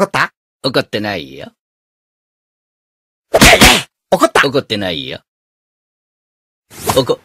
怒った怒ってないよ。怒った怒ってないよ。怒。